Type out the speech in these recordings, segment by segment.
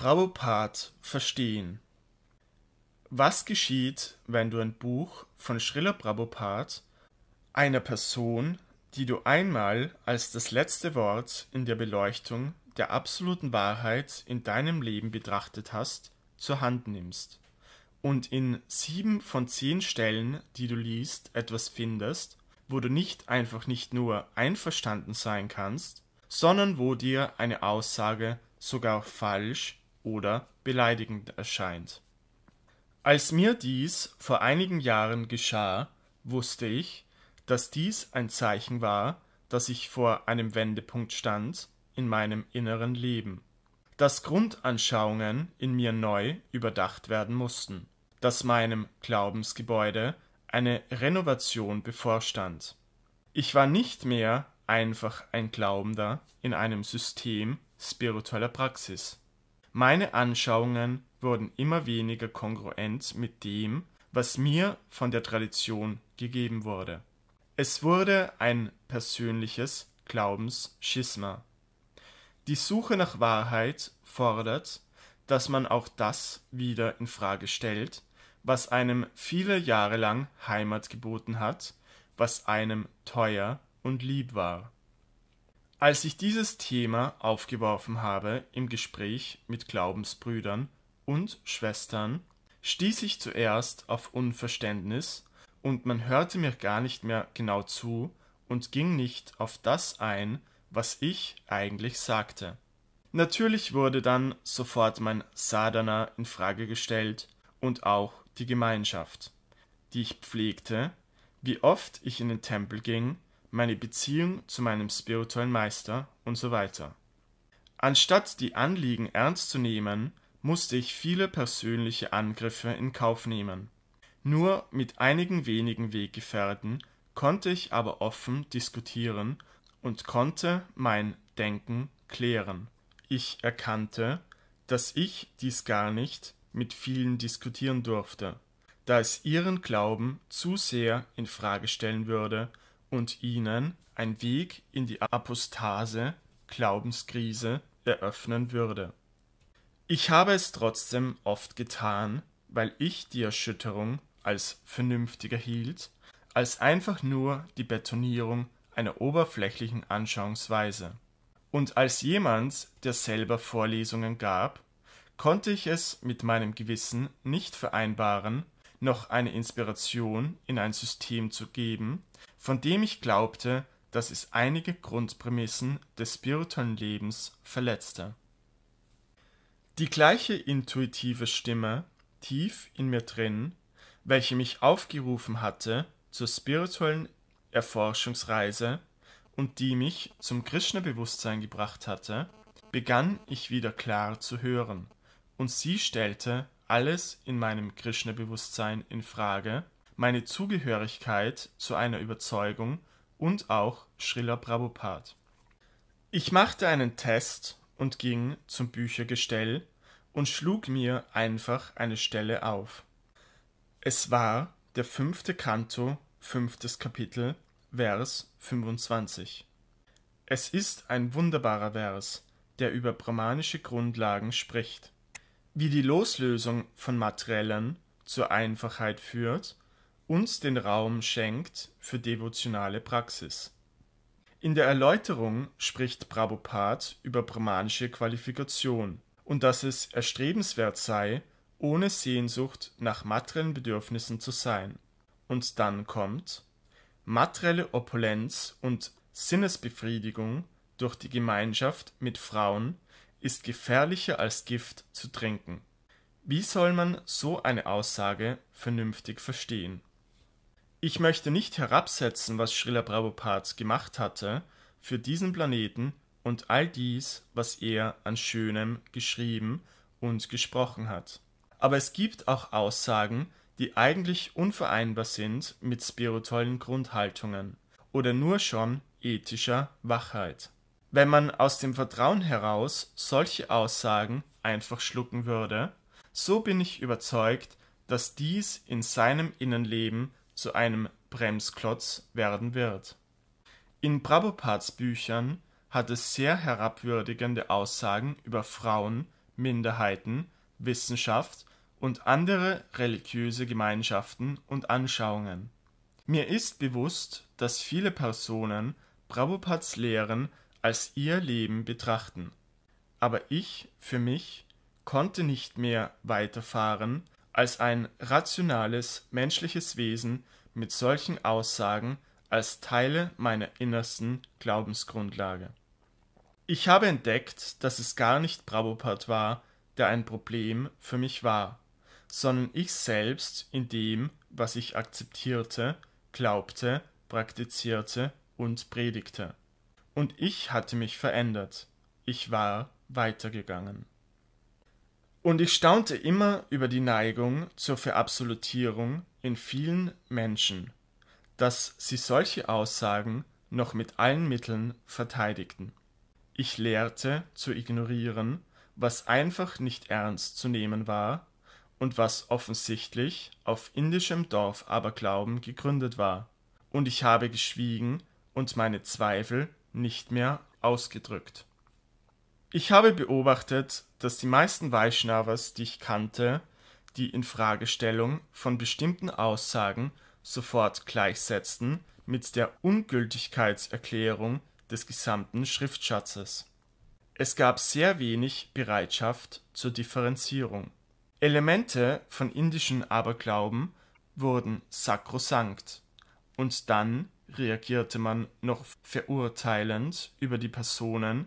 Prabhupada verstehen. Was geschieht, wenn du ein Buch von Schriller Prabhupada, einer Person, die du einmal als das letzte Wort in der Beleuchtung der absoluten Wahrheit in deinem Leben betrachtet hast, zur Hand nimmst und in sieben von zehn Stellen, die du liest, etwas findest, wo du nicht einfach nicht nur einverstanden sein kannst, sondern wo dir eine Aussage sogar falsch oder beleidigend erscheint. Als mir dies vor einigen Jahren geschah, wusste ich, dass dies ein Zeichen war, dass ich vor einem Wendepunkt stand in meinem inneren Leben, dass Grundanschauungen in mir neu überdacht werden mussten, dass meinem Glaubensgebäude eine Renovation bevorstand. Ich war nicht mehr einfach ein Glaubender in einem System spiritueller Praxis. Meine Anschauungen wurden immer weniger kongruent mit dem, was mir von der Tradition gegeben wurde. Es wurde ein persönliches Glaubensschisma. Die Suche nach Wahrheit fordert, dass man auch das wieder in Frage stellt, was einem viele Jahre lang Heimat geboten hat, was einem teuer und lieb war. Als ich dieses Thema aufgeworfen habe im Gespräch mit Glaubensbrüdern und Schwestern, stieß ich zuerst auf Unverständnis und man hörte mir gar nicht mehr genau zu und ging nicht auf das ein, was ich eigentlich sagte. Natürlich wurde dann sofort mein Sadhana in Frage gestellt und auch die Gemeinschaft, die ich pflegte, wie oft ich in den Tempel ging meine Beziehung zu meinem spirituellen Meister und so weiter. Anstatt die Anliegen ernst zu nehmen, musste ich viele persönliche Angriffe in Kauf nehmen. Nur mit einigen wenigen Weggefährten konnte ich aber offen diskutieren und konnte mein Denken klären. Ich erkannte, dass ich dies gar nicht mit vielen diskutieren durfte, da es ihren Glauben zu sehr in Frage stellen würde und ihnen ein Weg in die Apostase, Glaubenskrise, eröffnen würde. Ich habe es trotzdem oft getan, weil ich die Erschütterung als vernünftiger hielt, als einfach nur die Betonierung einer oberflächlichen Anschauungsweise. Und als jemand, der selber Vorlesungen gab, konnte ich es mit meinem Gewissen nicht vereinbaren, noch eine Inspiration in ein System zu geben, von dem ich glaubte, dass es einige Grundprämissen des spirituellen Lebens verletzte. Die gleiche intuitive Stimme, tief in mir drin, welche mich aufgerufen hatte zur spirituellen Erforschungsreise und die mich zum Krishna-Bewusstsein gebracht hatte, begann ich wieder klar zu hören, und sie stellte alles in meinem Krishna-Bewusstsein in Frage, meine Zugehörigkeit zu einer Überzeugung und auch Srila Prabhupada. Ich machte einen Test und ging zum Büchergestell und schlug mir einfach eine Stelle auf. Es war der fünfte Kanto, fünftes Kapitel, Vers 25. Es ist ein wunderbarer Vers, der über brahmanische Grundlagen spricht wie die Loslösung von Materiellen zur Einfachheit führt, und den Raum schenkt für devotionale Praxis. In der Erläuterung spricht Prabhupada über brahmanische Qualifikation und dass es erstrebenswert sei, ohne Sehnsucht nach materiellen Bedürfnissen zu sein. Und dann kommt materielle Opulenz und Sinnesbefriedigung durch die Gemeinschaft mit Frauen ist gefährlicher als Gift zu trinken. Wie soll man so eine Aussage vernünftig verstehen? Ich möchte nicht herabsetzen, was Schriller Prabhupada gemacht hatte für diesen Planeten und all dies, was er an Schönem geschrieben und gesprochen hat. Aber es gibt auch Aussagen, die eigentlich unvereinbar sind mit spirituellen Grundhaltungen oder nur schon ethischer Wachheit. Wenn man aus dem Vertrauen heraus solche Aussagen einfach schlucken würde, so bin ich überzeugt, dass dies in seinem Innenleben zu einem Bremsklotz werden wird. In Prabhupads Büchern hat es sehr herabwürdigende Aussagen über Frauen, Minderheiten, Wissenschaft und andere religiöse Gemeinschaften und Anschauungen. Mir ist bewusst, dass viele Personen Prabhupads Lehren als ihr Leben betrachten. Aber ich, für mich, konnte nicht mehr weiterfahren, als ein rationales menschliches Wesen mit solchen Aussagen als Teile meiner innersten Glaubensgrundlage. Ich habe entdeckt, dass es gar nicht Prabhupada war, der ein Problem für mich war, sondern ich selbst in dem, was ich akzeptierte, glaubte, praktizierte und predigte und ich hatte mich verändert. Ich war weitergegangen. Und ich staunte immer über die Neigung zur Verabsolutierung in vielen Menschen, dass sie solche Aussagen noch mit allen Mitteln verteidigten. Ich lehrte zu ignorieren, was einfach nicht ernst zu nehmen war und was offensichtlich auf indischem Dorfaberglauben gegründet war. Und ich habe geschwiegen und meine Zweifel nicht mehr ausgedrückt. Ich habe beobachtet, dass die meisten Vaishnavas, die ich kannte, die Infragestellung von bestimmten Aussagen sofort gleichsetzten mit der Ungültigkeitserklärung des gesamten Schriftschatzes. Es gab sehr wenig Bereitschaft zur Differenzierung. Elemente von indischen Aberglauben wurden sakrosankt und dann reagierte man noch verurteilend über die Personen,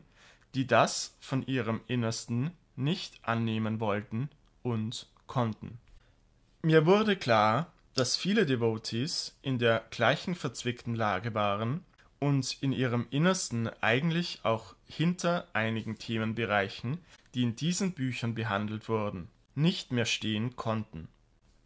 die das von ihrem Innersten nicht annehmen wollten und konnten. Mir wurde klar, dass viele Devotees in der gleichen verzwickten Lage waren und in ihrem Innersten eigentlich auch hinter einigen Themenbereichen, die in diesen Büchern behandelt wurden, nicht mehr stehen konnten.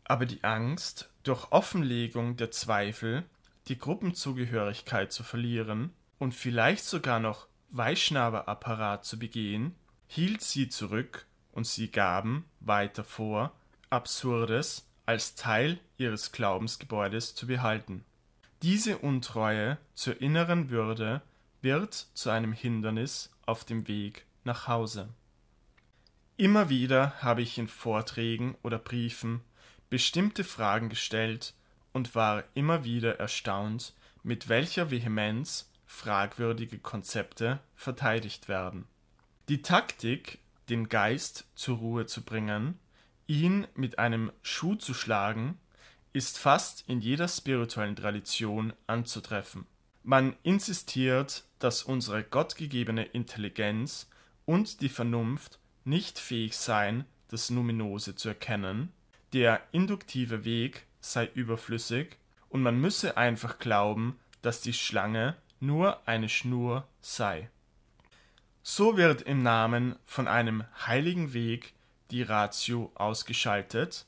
Aber die Angst, durch Offenlegung der Zweifel die Gruppenzugehörigkeit zu verlieren und vielleicht sogar noch Weichschnaberapparat zu begehen, hielt sie zurück und sie gaben weiter vor, Absurdes als Teil ihres Glaubensgebäudes zu behalten. Diese Untreue zur inneren Würde wird zu einem Hindernis auf dem Weg nach Hause. Immer wieder habe ich in Vorträgen oder Briefen bestimmte Fragen gestellt und war immer wieder erstaunt, mit welcher Vehemenz fragwürdige Konzepte verteidigt werden. Die Taktik, den Geist zur Ruhe zu bringen, ihn mit einem Schuh zu schlagen, ist fast in jeder spirituellen Tradition anzutreffen. Man insistiert, dass unsere gottgegebene Intelligenz und die Vernunft nicht fähig seien, das Numinose zu erkennen, der induktive Weg sei überflüssig und man müsse einfach glauben, dass die Schlange nur eine Schnur sei. So wird im Namen von einem heiligen Weg die Ratio ausgeschaltet,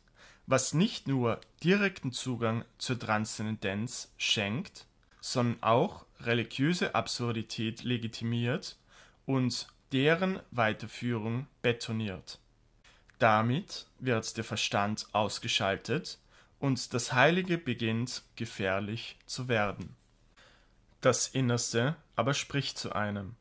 was nicht nur direkten Zugang zur Transzendenz schenkt, sondern auch religiöse Absurdität legitimiert und deren Weiterführung betoniert. Damit wird der Verstand ausgeschaltet und das Heilige beginnt gefährlich zu werden. Das Innerste aber spricht zu einem.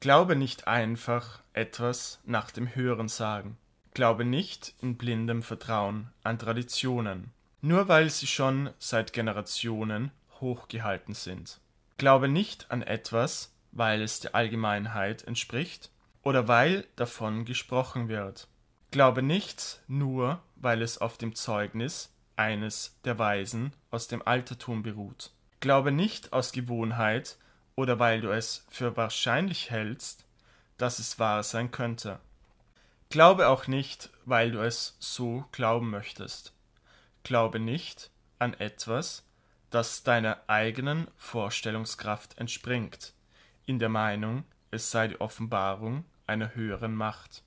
Glaube nicht einfach etwas nach dem Hören sagen. Glaube nicht in blindem Vertrauen an Traditionen, nur weil sie schon seit Generationen hochgehalten sind. Glaube nicht an etwas, weil es der Allgemeinheit entspricht oder weil davon gesprochen wird. Glaube nicht nur, weil es auf dem Zeugnis eines der Weisen aus dem Altertum beruht. Glaube nicht aus Gewohnheit oder weil du es für wahrscheinlich hältst, dass es wahr sein könnte. Glaube auch nicht, weil du es so glauben möchtest. Glaube nicht an etwas, das deiner eigenen Vorstellungskraft entspringt, in der Meinung, es sei die Offenbarung einer höheren Macht.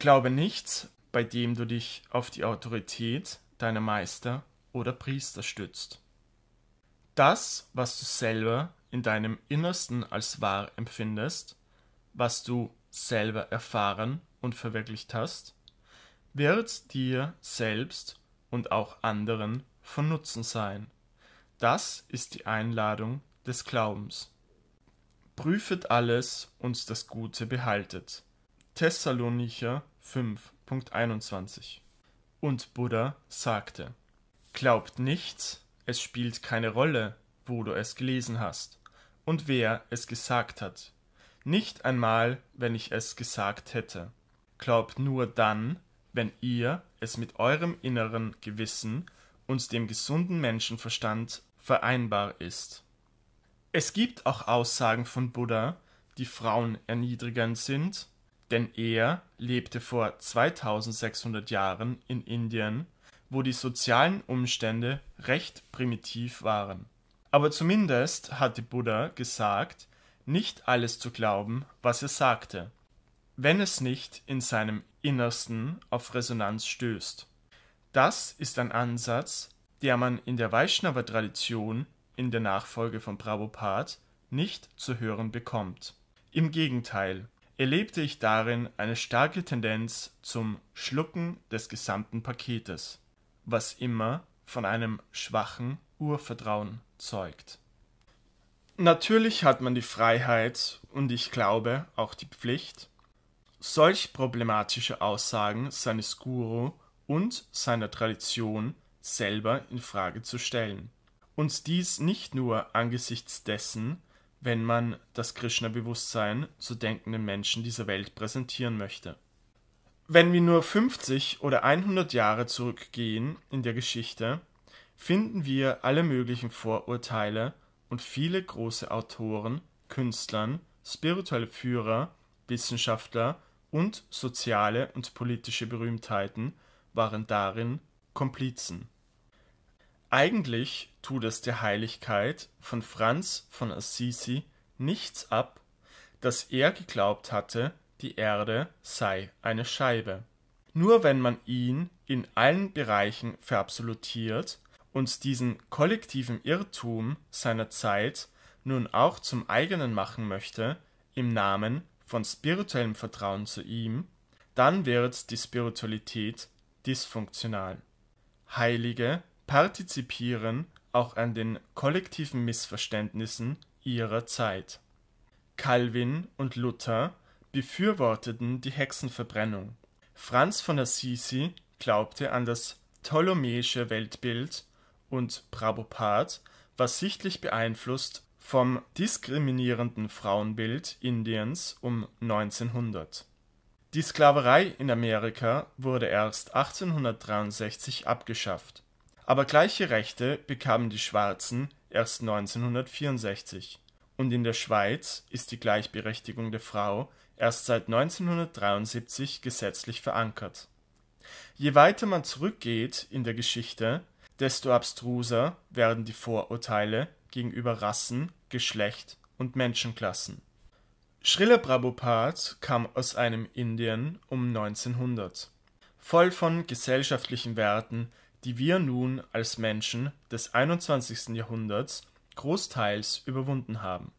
Glaube nichts, bei dem du dich auf die Autorität deine Meister oder Priester stützt. Das, was du selber in deinem Innersten als wahr empfindest, was du selber erfahren und verwirklicht hast, wird dir selbst und auch anderen von Nutzen sein. Das ist die Einladung des Glaubens. Prüfet alles und das Gute behaltet. Thessalonicher 5.21 und Buddha sagte, Glaubt nichts, es spielt keine Rolle, wo du es gelesen hast und wer es gesagt hat, nicht einmal, wenn ich es gesagt hätte. Glaubt nur dann, wenn ihr es mit eurem inneren Gewissen und dem gesunden Menschenverstand vereinbar ist. Es gibt auch Aussagen von Buddha, die Frauen erniedrigend sind denn er lebte vor 2600 Jahren in Indien, wo die sozialen Umstände recht primitiv waren. Aber zumindest hatte Buddha gesagt, nicht alles zu glauben, was er sagte, wenn es nicht in seinem Innersten auf Resonanz stößt. Das ist ein Ansatz, der man in der Vaishnava-Tradition in der Nachfolge von Prabhupada nicht zu hören bekommt. Im Gegenteil, erlebte ich darin eine starke Tendenz zum Schlucken des gesamten Paketes, was immer von einem schwachen Urvertrauen zeugt. Natürlich hat man die Freiheit und ich glaube auch die Pflicht, solch problematische Aussagen seines Guru und seiner Tradition selber in Frage zu stellen. Und dies nicht nur angesichts dessen, wenn man das Krishna-Bewusstsein zu denkenden Menschen dieser Welt präsentieren möchte. Wenn wir nur 50 oder 100 Jahre zurückgehen in der Geschichte, finden wir alle möglichen Vorurteile und viele große Autoren, Künstlern, spirituelle Führer, Wissenschaftler und soziale und politische Berühmtheiten waren darin Komplizen. Eigentlich tut es der Heiligkeit von Franz von Assisi nichts ab, dass er geglaubt hatte, die Erde sei eine Scheibe. Nur wenn man ihn in allen Bereichen verabsolutiert und diesen kollektiven Irrtum seiner Zeit nun auch zum eigenen machen möchte, im Namen von spirituellem Vertrauen zu ihm, dann wird die Spiritualität dysfunktional. Heilige partizipieren auch an den kollektiven Missverständnissen ihrer Zeit. Calvin und Luther befürworteten die Hexenverbrennung. Franz von Assisi glaubte an das ptolemäische Weltbild und Prabhupada war sichtlich beeinflusst vom diskriminierenden Frauenbild Indiens um 1900. Die Sklaverei in Amerika wurde erst 1863 abgeschafft. Aber gleiche Rechte bekamen die Schwarzen erst 1964 und in der Schweiz ist die Gleichberechtigung der Frau erst seit 1973 gesetzlich verankert. Je weiter man zurückgeht in der Geschichte, desto abstruser werden die Vorurteile gegenüber Rassen, Geschlecht und Menschenklassen. Schriller Prabhupada kam aus einem Indien um 1900, voll von gesellschaftlichen Werten, die wir nun als Menschen des 21. Jahrhunderts großteils überwunden haben.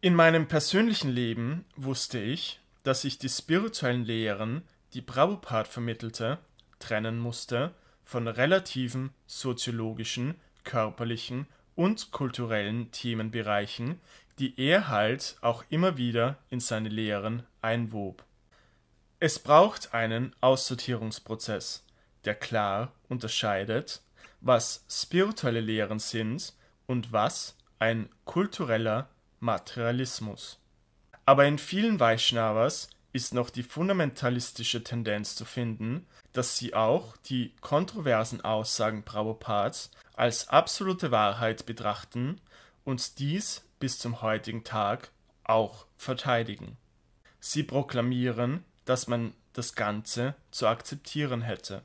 In meinem persönlichen Leben wusste ich, dass ich die spirituellen Lehren, die Prabhupada vermittelte, trennen musste von relativen soziologischen, körperlichen und kulturellen Themenbereichen, die er halt auch immer wieder in seine Lehren einwob. Es braucht einen Aussortierungsprozess der klar unterscheidet, was spirituelle Lehren sind und was ein kultureller Materialismus. Aber in vielen Vaishnavas ist noch die fundamentalistische Tendenz zu finden, dass sie auch die kontroversen Aussagen Prabhupads als absolute Wahrheit betrachten und dies bis zum heutigen Tag auch verteidigen. Sie proklamieren, dass man das Ganze zu akzeptieren hätte.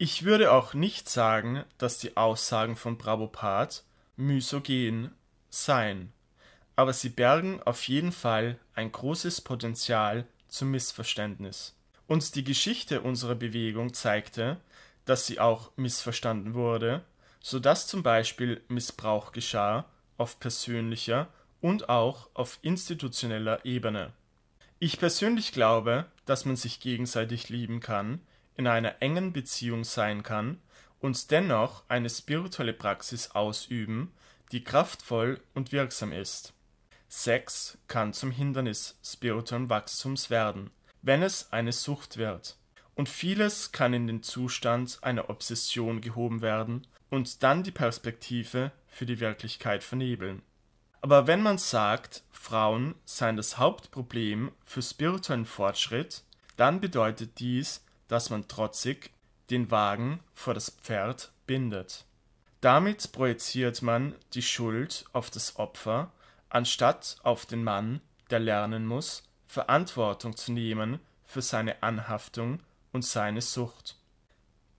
Ich würde auch nicht sagen, dass die Aussagen von Prabhupada mysogen seien, aber sie bergen auf jeden Fall ein großes Potenzial zum Missverständnis. Und die Geschichte unserer Bewegung zeigte, dass sie auch missverstanden wurde, so dass zum Beispiel Missbrauch geschah auf persönlicher und auch auf institutioneller Ebene. Ich persönlich glaube, dass man sich gegenseitig lieben kann, in einer engen Beziehung sein kann und dennoch eine spirituelle Praxis ausüben, die kraftvoll und wirksam ist. Sex kann zum Hindernis spirituellen Wachstums werden, wenn es eine Sucht wird. Und vieles kann in den Zustand einer Obsession gehoben werden und dann die Perspektive für die Wirklichkeit vernebeln. Aber wenn man sagt, Frauen seien das Hauptproblem für spirituellen Fortschritt, dann bedeutet dies, dass man trotzig den Wagen vor das Pferd bindet. Damit projiziert man die Schuld auf das Opfer, anstatt auf den Mann, der lernen muss, Verantwortung zu nehmen für seine Anhaftung und seine Sucht.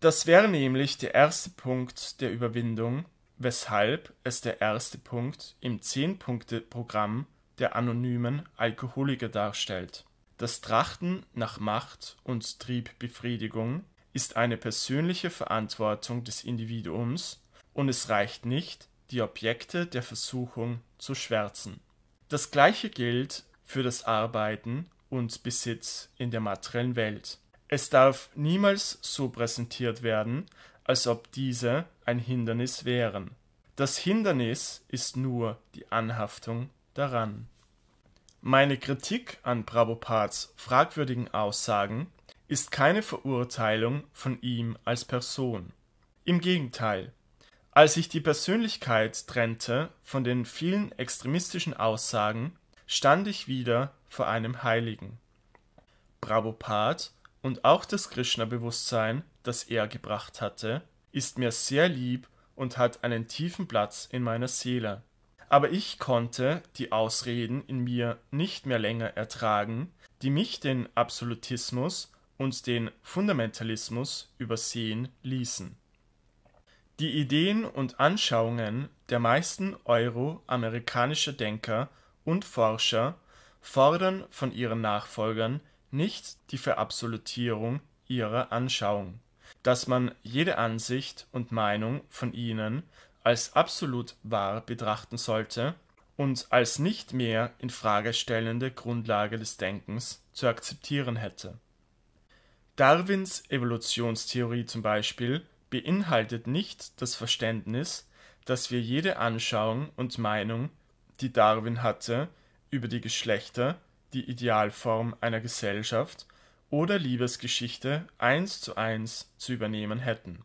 Das wäre nämlich der erste Punkt der Überwindung, weshalb es der erste Punkt im Zehn-Punkte-Programm der anonymen Alkoholiker darstellt. Das Trachten nach Macht und Triebbefriedigung ist eine persönliche Verantwortung des Individuums und es reicht nicht, die Objekte der Versuchung zu schwärzen. Das gleiche gilt für das Arbeiten und Besitz in der materiellen Welt. Es darf niemals so präsentiert werden, als ob diese ein Hindernis wären. Das Hindernis ist nur die Anhaftung daran. Meine Kritik an Prabhupads fragwürdigen Aussagen ist keine Verurteilung von ihm als Person. Im Gegenteil, als ich die Persönlichkeit trennte von den vielen extremistischen Aussagen, stand ich wieder vor einem Heiligen. Prabhupada und auch das Krishna-Bewusstsein, das er gebracht hatte, ist mir sehr lieb und hat einen tiefen Platz in meiner Seele aber ich konnte die Ausreden in mir nicht mehr länger ertragen, die mich den Absolutismus und den Fundamentalismus übersehen ließen. Die Ideen und Anschauungen der meisten euroamerikanischer Denker und Forscher fordern von ihren Nachfolgern nicht die Verabsolutierung ihrer Anschauung, dass man jede Ansicht und Meinung von ihnen als absolut wahr betrachten sollte und als nicht mehr in Frage stellende Grundlage des Denkens zu akzeptieren hätte. Darwins Evolutionstheorie zum Beispiel beinhaltet nicht das Verständnis, dass wir jede Anschauung und Meinung, die Darwin hatte, über die Geschlechter, die Idealform einer Gesellschaft oder Liebesgeschichte eins zu eins zu übernehmen hätten.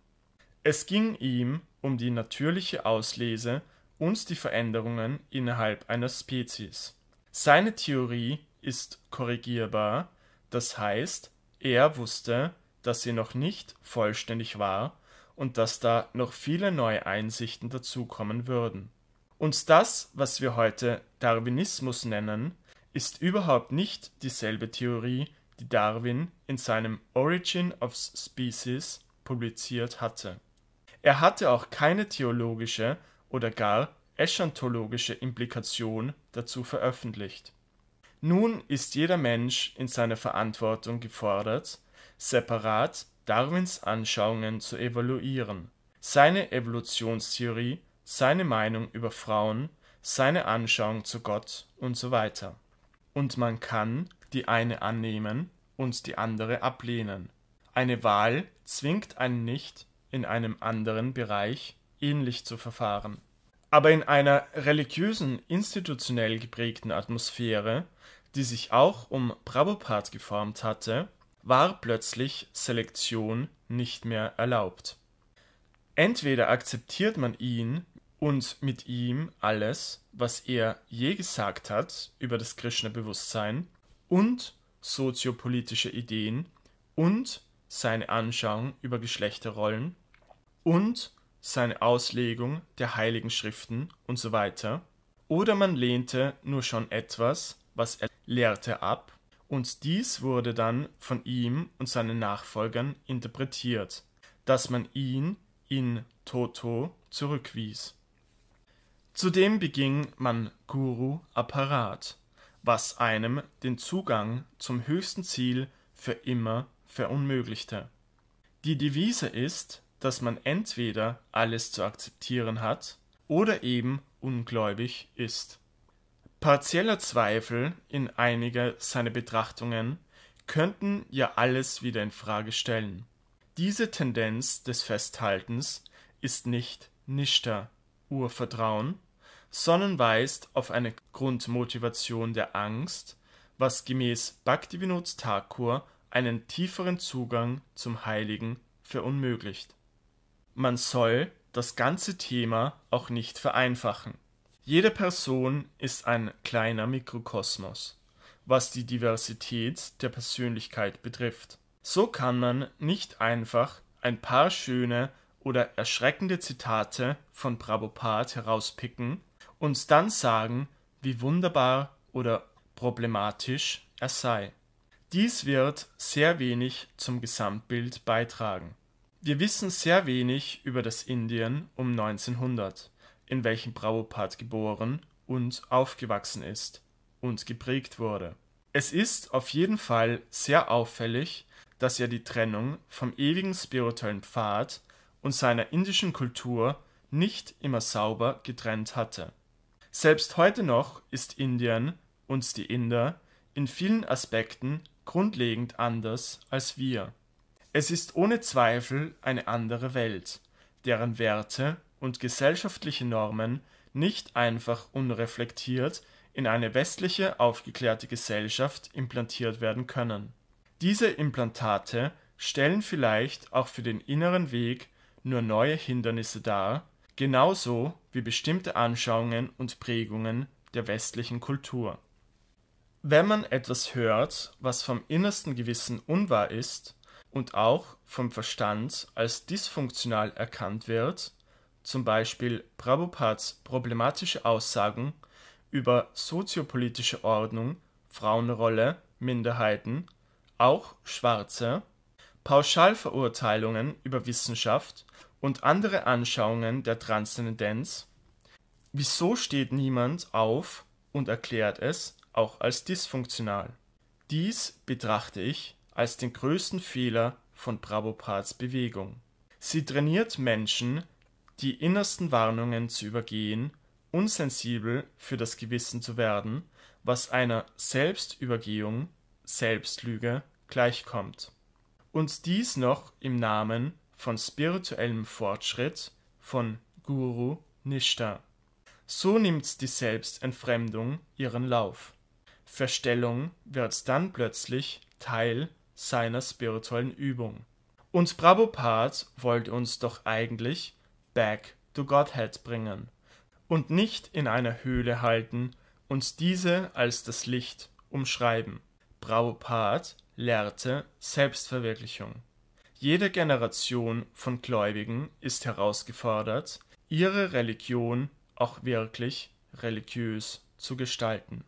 Es ging ihm um die natürliche Auslese und die Veränderungen innerhalb einer Spezies. Seine Theorie ist korrigierbar, das heißt, er wusste, dass sie noch nicht vollständig war und dass da noch viele neue Einsichten dazukommen würden. Und das, was wir heute Darwinismus nennen, ist überhaupt nicht dieselbe Theorie, die Darwin in seinem Origin of Species publiziert hatte. Er hatte auch keine theologische oder gar eschatologische Implikation dazu veröffentlicht. Nun ist jeder Mensch in seiner Verantwortung gefordert, separat Darwins Anschauungen zu evaluieren, seine Evolutionstheorie, seine Meinung über Frauen, seine Anschauung zu Gott und so weiter. Und man kann die eine annehmen und die andere ablehnen. Eine Wahl zwingt einen nicht in einem anderen Bereich ähnlich zu verfahren. Aber in einer religiösen, institutionell geprägten Atmosphäre, die sich auch um Prabhupada geformt hatte, war plötzlich Selektion nicht mehr erlaubt. Entweder akzeptiert man ihn und mit ihm alles, was er je gesagt hat über das Krishna-Bewusstsein und soziopolitische Ideen und seine Anschauung über Geschlechterrollen, und seine Auslegung der Heiligen Schriften usw. Oder man lehnte nur schon etwas, was er lehrte, ab, und dies wurde dann von ihm und seinen Nachfolgern interpretiert, dass man ihn in Toto zurückwies. Zudem beging man Guru Apparat, was einem den Zugang zum höchsten Ziel für immer verunmöglichte. Die Devise ist, dass man entweder alles zu akzeptieren hat oder eben ungläubig ist. Partieller Zweifel in einiger seiner Betrachtungen könnten ja alles wieder in Frage stellen. Diese Tendenz des Festhaltens ist nicht Nishta, Urvertrauen, sondern weist auf eine Grundmotivation der Angst, was gemäß Bhaktivinod Thakur einen tieferen Zugang zum Heiligen verunmöglicht man soll das ganze Thema auch nicht vereinfachen. Jede Person ist ein kleiner Mikrokosmos, was die Diversität der Persönlichkeit betrifft. So kann man nicht einfach ein paar schöne oder erschreckende Zitate von Prabhupada herauspicken und dann sagen, wie wunderbar oder problematisch er sei. Dies wird sehr wenig zum Gesamtbild beitragen. Wir wissen sehr wenig über das Indien um 1900, in welchem Prabhupada geboren und aufgewachsen ist und geprägt wurde. Es ist auf jeden Fall sehr auffällig, dass er die Trennung vom ewigen spirituellen Pfad und seiner indischen Kultur nicht immer sauber getrennt hatte. Selbst heute noch ist Indien und die Inder in vielen Aspekten grundlegend anders als wir. Es ist ohne Zweifel eine andere Welt, deren Werte und gesellschaftliche Normen nicht einfach unreflektiert in eine westliche aufgeklärte Gesellschaft implantiert werden können. Diese Implantate stellen vielleicht auch für den inneren Weg nur neue Hindernisse dar, genauso wie bestimmte Anschauungen und Prägungen der westlichen Kultur. Wenn man etwas hört, was vom innersten Gewissen unwahr ist, und auch vom Verstand als dysfunktional erkannt wird, zum Beispiel Prabhupads problematische Aussagen über soziopolitische Ordnung, Frauenrolle, Minderheiten, auch Schwarze, Pauschalverurteilungen über Wissenschaft und andere Anschauungen der Transzendenz, wieso steht niemand auf und erklärt es auch als dysfunktional? Dies betrachte ich als den größten Fehler von Prabhupads Bewegung. Sie trainiert Menschen, die innersten Warnungen zu übergehen, unsensibel für das Gewissen zu werden, was einer Selbstübergehung, Selbstlüge gleichkommt. Und dies noch im Namen von spirituellem Fortschritt, von Guru Nishta. So nimmt die Selbstentfremdung ihren Lauf. Verstellung wird dann plötzlich Teil seiner spirituellen Übung. Und Prabhupada wollte uns doch eigentlich back to Godhead bringen und nicht in einer Höhle halten und diese als das Licht umschreiben. Prabhupada lehrte Selbstverwirklichung. Jede Generation von Gläubigen ist herausgefordert, ihre Religion auch wirklich religiös zu gestalten.